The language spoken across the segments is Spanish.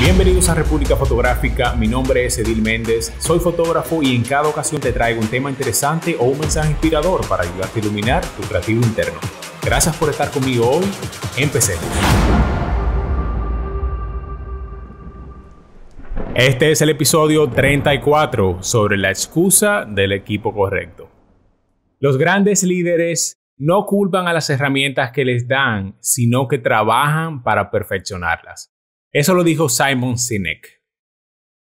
Bienvenidos a República Fotográfica, mi nombre es Edil Méndez, soy fotógrafo y en cada ocasión te traigo un tema interesante o un mensaje inspirador para ayudarte a iluminar tu creativo interno. Gracias por estar conmigo hoy, empecemos. Este es el episodio 34 sobre la excusa del equipo correcto. Los grandes líderes no culpan a las herramientas que les dan, sino que trabajan para perfeccionarlas. Eso lo dijo Simon Sinek.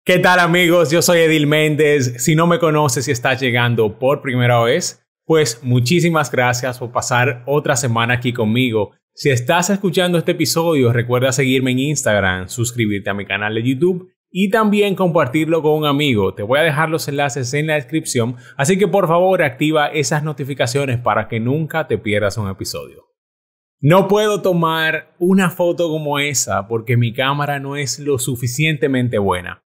¿Qué tal amigos? Yo soy Edil Méndez. Si no me conoces y estás llegando por primera vez, pues muchísimas gracias por pasar otra semana aquí conmigo. Si estás escuchando este episodio, recuerda seguirme en Instagram, suscribirte a mi canal de YouTube y también compartirlo con un amigo. Te voy a dejar los enlaces en la descripción, así que por favor activa esas notificaciones para que nunca te pierdas un episodio. No puedo tomar una foto como esa porque mi cámara no es lo suficientemente buena.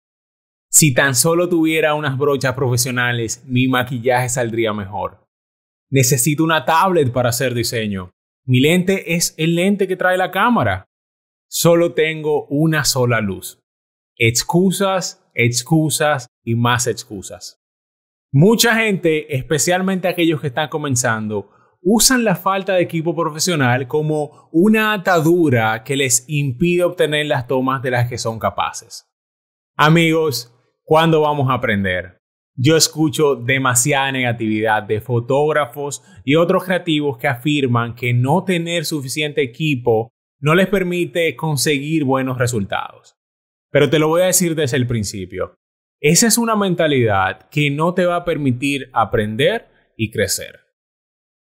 Si tan solo tuviera unas brochas profesionales, mi maquillaje saldría mejor. Necesito una tablet para hacer diseño. Mi lente es el lente que trae la cámara. Solo tengo una sola luz. Excusas, excusas y más excusas. Mucha gente, especialmente aquellos que están comenzando, usan la falta de equipo profesional como una atadura que les impide obtener las tomas de las que son capaces. Amigos, ¿cuándo vamos a aprender? Yo escucho demasiada negatividad de fotógrafos y otros creativos que afirman que no tener suficiente equipo no les permite conseguir buenos resultados. Pero te lo voy a decir desde el principio. Esa es una mentalidad que no te va a permitir aprender y crecer.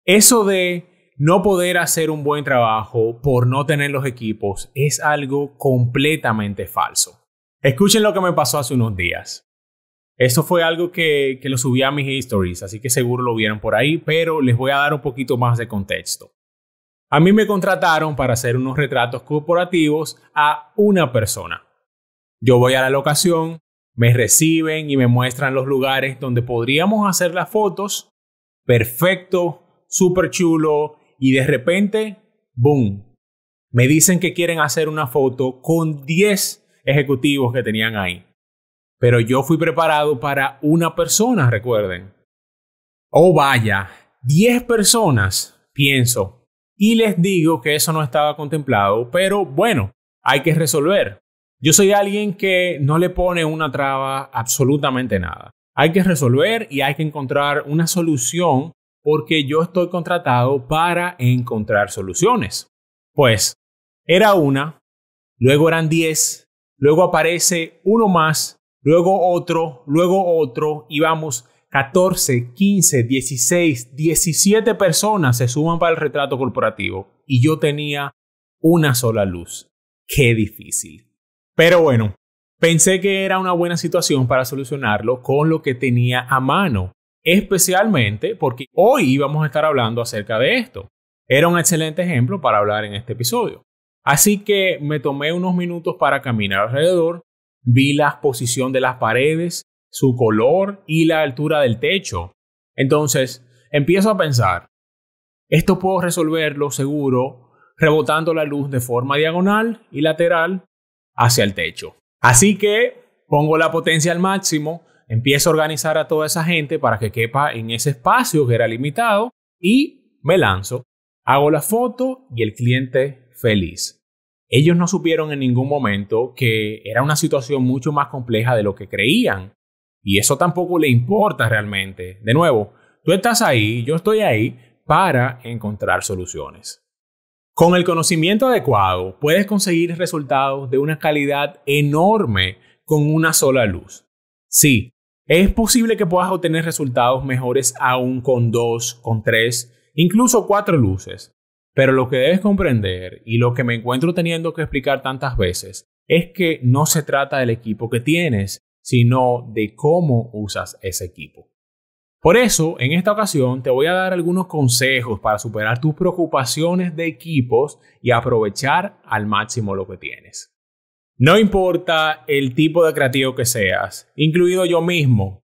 Eso de no poder hacer un buen trabajo por no tener los equipos es algo completamente falso. Escuchen lo que me pasó hace unos días. Esto fue algo que, lo subí a mis histories, así que seguro lo vieron por ahí, pero les voy a dar un poquito más de contexto. A mí me contrataron para hacer unos retratos corporativos a una persona. Yo voy a la locación, me reciben y me muestran los lugares donde podríamos hacer las fotos. Perfecto, súper chulo y de repente, ¡boom! Me dicen que quieren hacer una foto con 10 ejecutivos que tenían ahí. Pero yo fui preparado para una persona, recuerden. Oh, vaya, 10 personas, pienso. Y les digo que eso no estaba contemplado, pero bueno, hay que resolver. Yo soy alguien que no le pone una traba absolutamente nada. Hay que resolver y hay que encontrar una solución porque yo estoy contratado para encontrar soluciones. Pues era una, luego eran diez, luego aparece uno más, luego otro, luego otro, y vamos, 14, 15, 16, 17 personas se suman para el retrato corporativo. Y yo tenía una sola luz. Qué difícil. Pero bueno, pensé que era una buena situación para solucionarlo con lo que tenía a mano especialmente porque hoy íbamos a estar hablando acerca de esto. Era un excelente ejemplo para hablar en este episodio. Así que me tomé unos minutos para caminar alrededor, vi la posición de las paredes, su color y la altura del techo. Entonces, empiezo a pensar, esto puedo resolverlo seguro rebotando la luz de forma diagonal y lateral hacia el techo. Así que pongo la potencia al máximo, Empiezo a organizar a toda esa gente para que quepa en ese espacio que era limitado y me lanzo. Hago la foto y el cliente feliz. Ellos no supieron en ningún momento que era una situación mucho más compleja de lo que creían. Y eso tampoco le importa realmente. De nuevo, tú estás ahí, yo estoy ahí para encontrar soluciones. Con el conocimiento adecuado puedes conseguir resultados de una calidad enorme con una sola luz. Sí, es posible que puedas obtener resultados mejores aún con dos, con tres, incluso cuatro luces. Pero lo que debes comprender y lo que me encuentro teniendo que explicar tantas veces es que no se trata del equipo que tienes, sino de cómo usas ese equipo. Por eso, en esta ocasión te voy a dar algunos consejos para superar tus preocupaciones de equipos y aprovechar al máximo lo que tienes. No importa el tipo de creativo que seas, incluido yo mismo,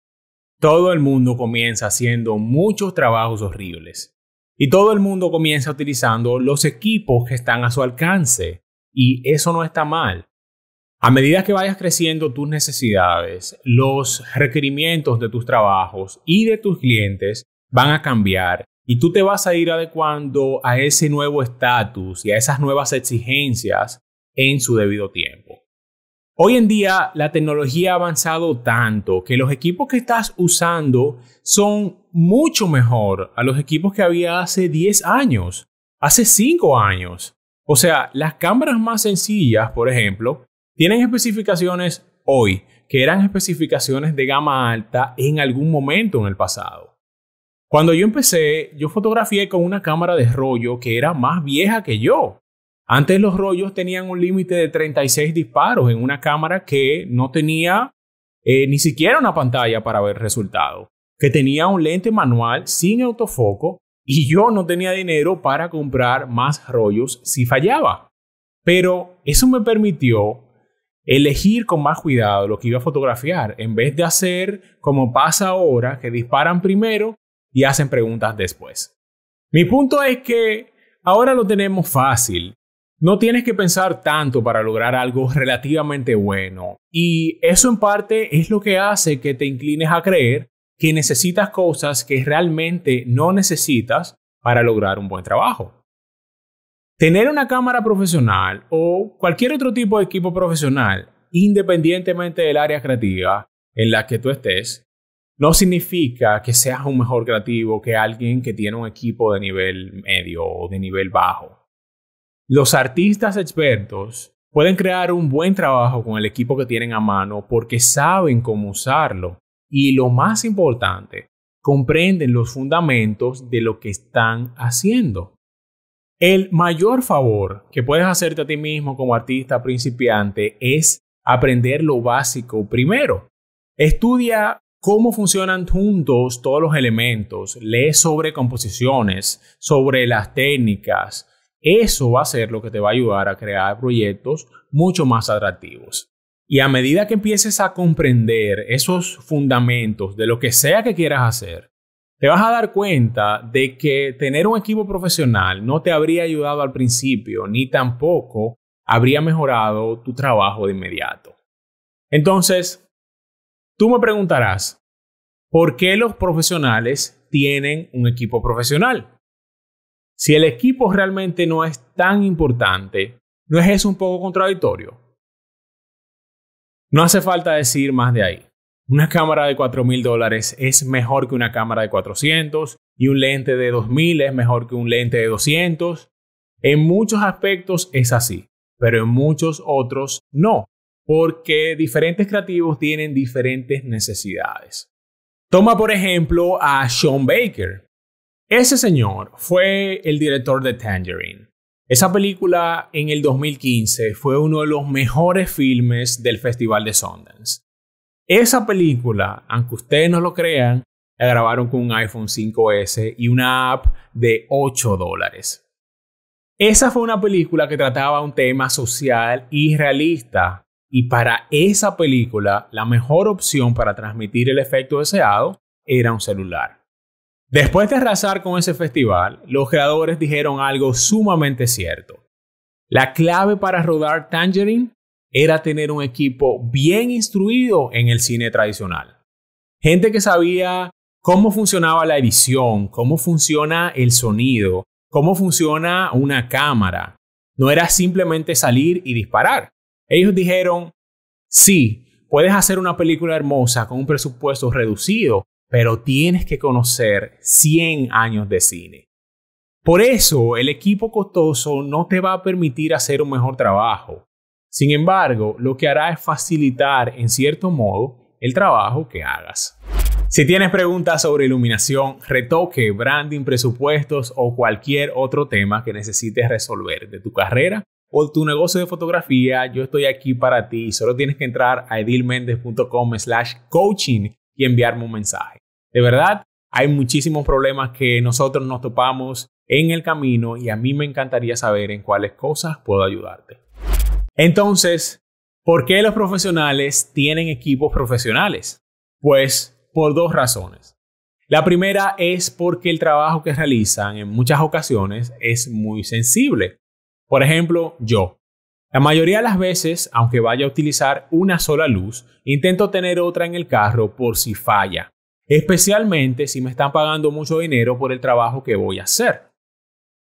todo el mundo comienza haciendo muchos trabajos horribles. Y todo el mundo comienza utilizando los equipos que están a su alcance. Y eso no está mal. A medida que vayas creciendo tus necesidades, los requerimientos de tus trabajos y de tus clientes van a cambiar y tú te vas a ir adecuando a ese nuevo estatus y a esas nuevas exigencias en su debido tiempo. Hoy en día la tecnología ha avanzado tanto que los equipos que estás usando son mucho mejor a los equipos que había hace 10 años, hace 5 años. O sea, las cámaras más sencillas, por ejemplo, tienen especificaciones hoy que eran especificaciones de gama alta en algún momento en el pasado. Cuando yo empecé, yo fotografié con una cámara de rollo que era más vieja que yo. Antes los rollos tenían un límite de 36 disparos en una cámara que no tenía eh, ni siquiera una pantalla para ver resultado que tenía un lente manual sin autofoco y yo no tenía dinero para comprar más rollos si fallaba. Pero eso me permitió elegir con más cuidado lo que iba a fotografiar, en vez de hacer como pasa ahora, que disparan primero y hacen preguntas después. Mi punto es que ahora lo tenemos fácil no tienes que pensar tanto para lograr algo relativamente bueno. Y eso en parte es lo que hace que te inclines a creer que necesitas cosas que realmente no necesitas para lograr un buen trabajo. Tener una cámara profesional o cualquier otro tipo de equipo profesional, independientemente del área creativa en la que tú estés, no significa que seas un mejor creativo que alguien que tiene un equipo de nivel medio o de nivel bajo. Los artistas expertos pueden crear un buen trabajo con el equipo que tienen a mano porque saben cómo usarlo y lo más importante, comprenden los fundamentos de lo que están haciendo. El mayor favor que puedes hacerte a ti mismo como artista principiante es aprender lo básico primero. Estudia cómo funcionan juntos todos los elementos, lee sobre composiciones, sobre las técnicas, eso va a ser lo que te va a ayudar a crear proyectos mucho más atractivos. Y a medida que empieces a comprender esos fundamentos de lo que sea que quieras hacer, te vas a dar cuenta de que tener un equipo profesional no te habría ayudado al principio, ni tampoco habría mejorado tu trabajo de inmediato. Entonces, tú me preguntarás, ¿por qué los profesionales tienen un equipo profesional? Si el equipo realmente no es tan importante, ¿no es eso un poco contradictorio? No hace falta decir más de ahí. Una cámara de $4,000 mil dólares es mejor que una cámara de 400 y un lente de 2000 es mejor que un lente de 200. En muchos aspectos es así, pero en muchos otros no, porque diferentes creativos tienen diferentes necesidades. Toma por ejemplo a Sean Baker. Ese señor fue el director de Tangerine. Esa película en el 2015 fue uno de los mejores filmes del Festival de Sundance. Esa película, aunque ustedes no lo crean, la grabaron con un iPhone 5S y una app de 8 dólares. Esa fue una película que trataba un tema social y realista. Y para esa película, la mejor opción para transmitir el efecto deseado era un celular. Después de arrasar con ese festival, los creadores dijeron algo sumamente cierto. La clave para rodar Tangerine era tener un equipo bien instruido en el cine tradicional. Gente que sabía cómo funcionaba la edición, cómo funciona el sonido, cómo funciona una cámara. No era simplemente salir y disparar. Ellos dijeron, sí, puedes hacer una película hermosa con un presupuesto reducido, pero tienes que conocer 100 años de cine. Por eso, el equipo costoso no te va a permitir hacer un mejor trabajo. Sin embargo, lo que hará es facilitar, en cierto modo, el trabajo que hagas. Si tienes preguntas sobre iluminación, retoque, branding, presupuestos o cualquier otro tema que necesites resolver de tu carrera o tu negocio de fotografía, yo estoy aquí para ti. Solo tienes que entrar a edilmendes.com slash coaching y enviarme un mensaje. De verdad, hay muchísimos problemas que nosotros nos topamos en el camino y a mí me encantaría saber en cuáles cosas puedo ayudarte. Entonces, ¿por qué los profesionales tienen equipos profesionales? Pues por dos razones. La primera es porque el trabajo que realizan en muchas ocasiones es muy sensible. Por ejemplo, yo. La mayoría de las veces, aunque vaya a utilizar una sola luz, intento tener otra en el carro por si falla especialmente si me están pagando mucho dinero por el trabajo que voy a hacer.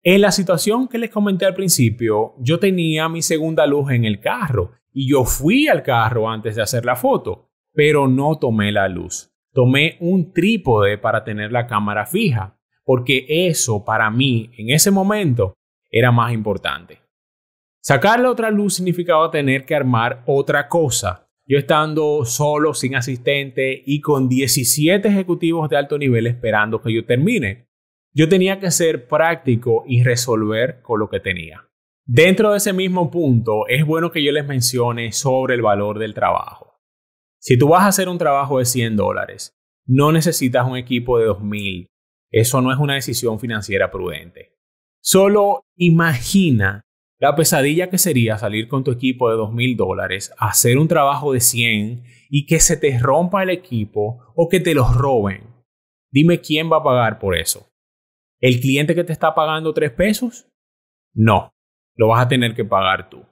En la situación que les comenté al principio, yo tenía mi segunda luz en el carro y yo fui al carro antes de hacer la foto, pero no tomé la luz. Tomé un trípode para tener la cámara fija, porque eso para mí en ese momento era más importante. Sacar la otra luz significaba tener que armar otra cosa yo estando solo, sin asistente y con 17 ejecutivos de alto nivel esperando que yo termine. Yo tenía que ser práctico y resolver con lo que tenía. Dentro de ese mismo punto, es bueno que yo les mencione sobre el valor del trabajo. Si tú vas a hacer un trabajo de 100 dólares, no necesitas un equipo de 2000. Eso no es una decisión financiera prudente. Solo imagina la pesadilla que sería salir con tu equipo de 2.000 dólares, hacer un trabajo de 100 y que se te rompa el equipo o que te los roben. Dime quién va a pagar por eso. ¿El cliente que te está pagando 3 pesos? No, lo vas a tener que pagar tú.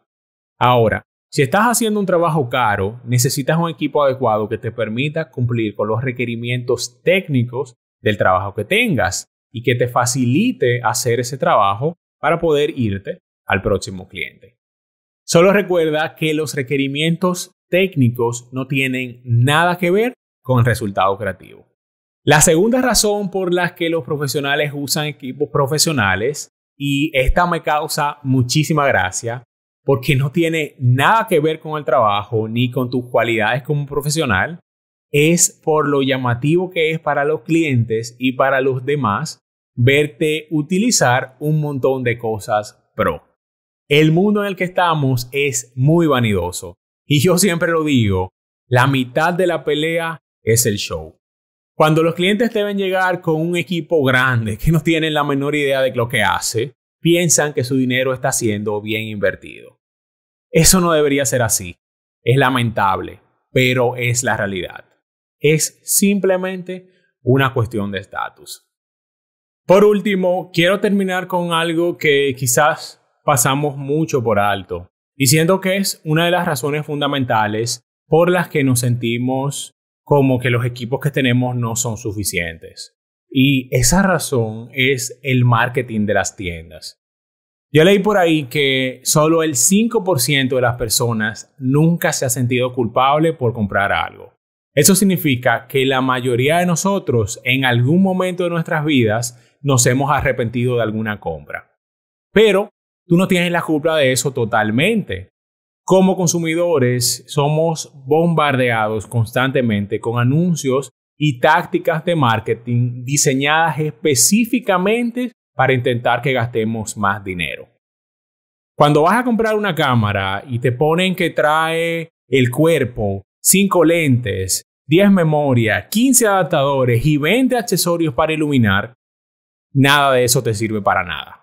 Ahora, si estás haciendo un trabajo caro, necesitas un equipo adecuado que te permita cumplir con los requerimientos técnicos del trabajo que tengas y que te facilite hacer ese trabajo para poder irte al próximo cliente. Solo recuerda que los requerimientos técnicos no tienen nada que ver con el resultado creativo. La segunda razón por la que los profesionales usan equipos profesionales, y esta me causa muchísima gracia, porque no tiene nada que ver con el trabajo ni con tus cualidades como profesional, es por lo llamativo que es para los clientes y para los demás verte utilizar un montón de cosas pro. El mundo en el que estamos es muy vanidoso. Y yo siempre lo digo, la mitad de la pelea es el show. Cuando los clientes deben llegar con un equipo grande que no tienen la menor idea de lo que hace, piensan que su dinero está siendo bien invertido. Eso no debería ser así. Es lamentable, pero es la realidad. Es simplemente una cuestión de estatus. Por último, quiero terminar con algo que quizás pasamos mucho por alto, diciendo que es una de las razones fundamentales por las que nos sentimos como que los equipos que tenemos no son suficientes. Y esa razón es el marketing de las tiendas. Yo leí por ahí que solo el 5% de las personas nunca se ha sentido culpable por comprar algo. Eso significa que la mayoría de nosotros en algún momento de nuestras vidas nos hemos arrepentido de alguna compra. Pero Tú no tienes la culpa de eso totalmente. Como consumidores somos bombardeados constantemente con anuncios y tácticas de marketing diseñadas específicamente para intentar que gastemos más dinero. Cuando vas a comprar una cámara y te ponen que trae el cuerpo, 5 lentes, 10 memorias, 15 adaptadores y 20 accesorios para iluminar, nada de eso te sirve para nada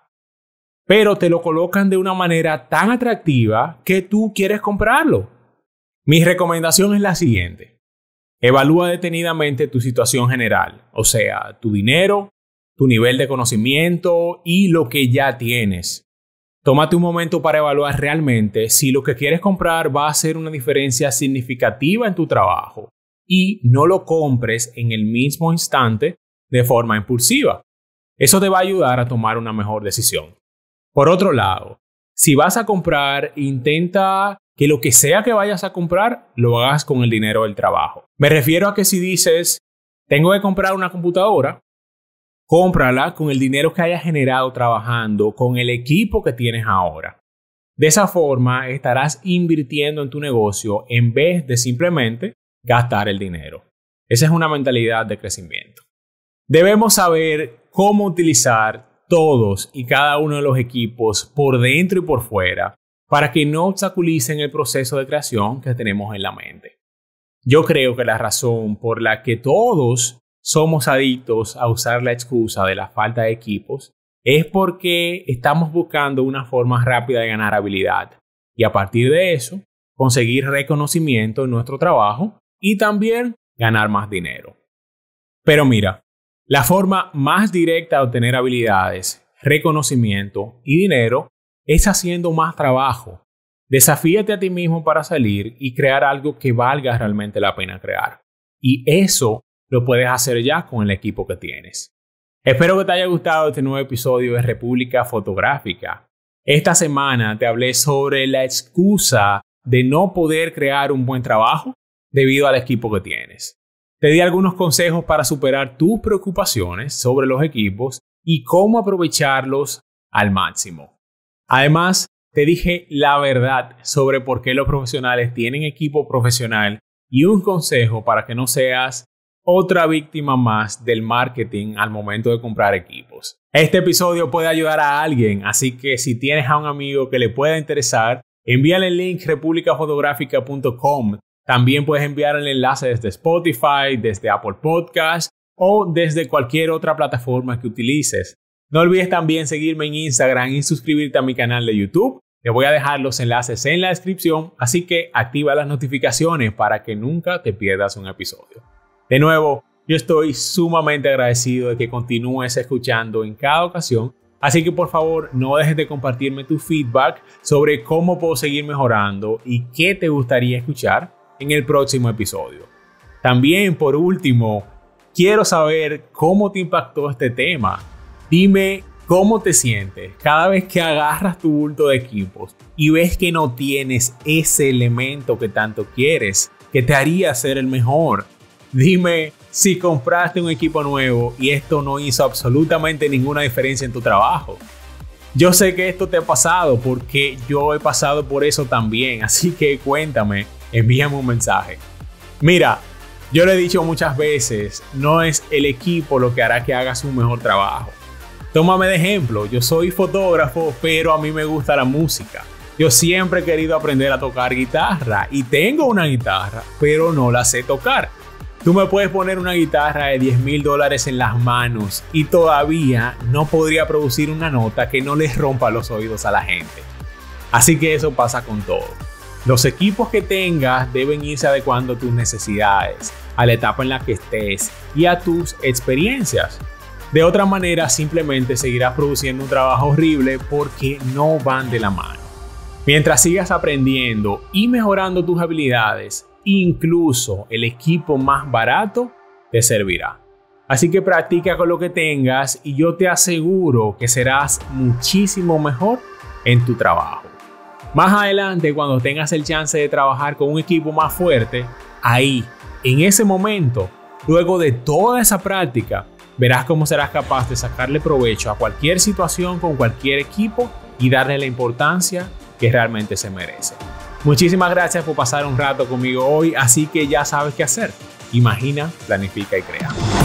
pero te lo colocan de una manera tan atractiva que tú quieres comprarlo. Mi recomendación es la siguiente. Evalúa detenidamente tu situación general, o sea, tu dinero, tu nivel de conocimiento y lo que ya tienes. Tómate un momento para evaluar realmente si lo que quieres comprar va a hacer una diferencia significativa en tu trabajo y no lo compres en el mismo instante de forma impulsiva. Eso te va a ayudar a tomar una mejor decisión. Por otro lado, si vas a comprar, intenta que lo que sea que vayas a comprar, lo hagas con el dinero del trabajo. Me refiero a que si dices, tengo que comprar una computadora, cómprala con el dinero que hayas generado trabajando, con el equipo que tienes ahora. De esa forma estarás invirtiendo en tu negocio en vez de simplemente gastar el dinero. Esa es una mentalidad de crecimiento. Debemos saber cómo utilizar todos y cada uno de los equipos por dentro y por fuera para que no obstaculicen el proceso de creación que tenemos en la mente. Yo creo que la razón por la que todos somos adictos a usar la excusa de la falta de equipos es porque estamos buscando una forma rápida de ganar habilidad y a partir de eso conseguir reconocimiento en nuestro trabajo y también ganar más dinero. Pero mira, la forma más directa de obtener habilidades, reconocimiento y dinero es haciendo más trabajo. Desafíate a ti mismo para salir y crear algo que valga realmente la pena crear. Y eso lo puedes hacer ya con el equipo que tienes. Espero que te haya gustado este nuevo episodio de República Fotográfica. Esta semana te hablé sobre la excusa de no poder crear un buen trabajo debido al equipo que tienes. Te di algunos consejos para superar tus preocupaciones sobre los equipos y cómo aprovecharlos al máximo. Además, te dije la verdad sobre por qué los profesionales tienen equipo profesional y un consejo para que no seas otra víctima más del marketing al momento de comprar equipos. Este episodio puede ayudar a alguien, así que si tienes a un amigo que le pueda interesar, envíale el link republicafotografica.com también puedes enviar el enlace desde Spotify, desde Apple Podcast o desde cualquier otra plataforma que utilices. No olvides también seguirme en Instagram y suscribirte a mi canal de YouTube. Te voy a dejar los enlaces en la descripción, así que activa las notificaciones para que nunca te pierdas un episodio. De nuevo, yo estoy sumamente agradecido de que continúes escuchando en cada ocasión, así que por favor no dejes de compartirme tu feedback sobre cómo puedo seguir mejorando y qué te gustaría escuchar en el próximo episodio. También, por último, quiero saber cómo te impactó este tema. Dime cómo te sientes cada vez que agarras tu bulto de equipos y ves que no tienes ese elemento que tanto quieres, que te haría ser el mejor. Dime si compraste un equipo nuevo y esto no hizo absolutamente ninguna diferencia en tu trabajo. Yo sé que esto te ha pasado porque yo he pasado por eso también, así que cuéntame, envíame un mensaje. Mira, yo le he dicho muchas veces, no es el equipo lo que hará que hagas un mejor trabajo. Tómame de ejemplo, yo soy fotógrafo, pero a mí me gusta la música. Yo siempre he querido aprender a tocar guitarra y tengo una guitarra, pero no la sé tocar. Tú me puedes poner una guitarra de 10 mil dólares en las manos y todavía no podría producir una nota que no les rompa los oídos a la gente. Así que eso pasa con todo. Los equipos que tengas deben irse adecuando a tus necesidades, a la etapa en la que estés y a tus experiencias. De otra manera, simplemente seguirás produciendo un trabajo horrible porque no van de la mano. Mientras sigas aprendiendo y mejorando tus habilidades, incluso el equipo más barato te servirá. Así que practica con lo que tengas y yo te aseguro que serás muchísimo mejor en tu trabajo. Más adelante, cuando tengas el chance de trabajar con un equipo más fuerte, ahí, en ese momento, luego de toda esa práctica, verás cómo serás capaz de sacarle provecho a cualquier situación con cualquier equipo y darle la importancia que realmente se merece. Muchísimas gracias por pasar un rato conmigo hoy, así que ya sabes qué hacer. Imagina, planifica y crea.